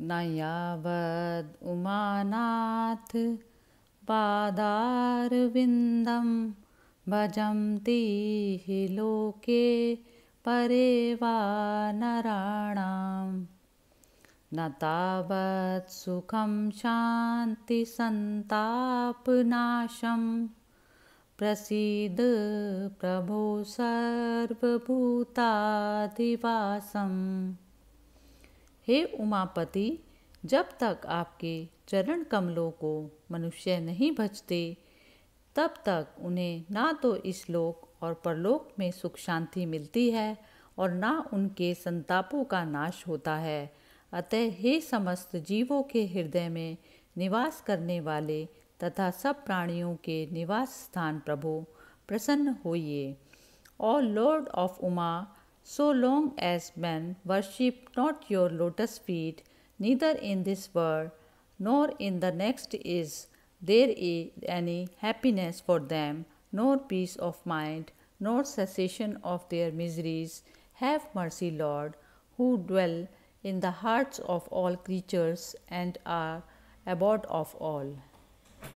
न यावद् उमानाथ पादारविन्दं भजन्ति हि लोके परे वा नराणां न तावत् सुखं शान्तिसन्तापनाशं प्रभो सर्वभूताधिवासम् हे उमापति जब तक आपके चरण कमलों को मनुष्य नहीं भजते तब तक उन्हें ना तो इस लोक और परलोक में सुख शांति मिलती है और ना उनके संतापों का नाश होता है अतः हे समस्त जीवों के हृदय में निवास करने वाले तथा सब प्राणियों के निवास स्थान प्रभु प्रसन्न होइए और lord of Uma So long as men worship not your lotus feet, neither in this world nor in the next is there any happiness for them, nor peace of mind, nor cessation of their miseries. Have mercy, Lord, who dwell in the hearts of all creatures and are abode of all.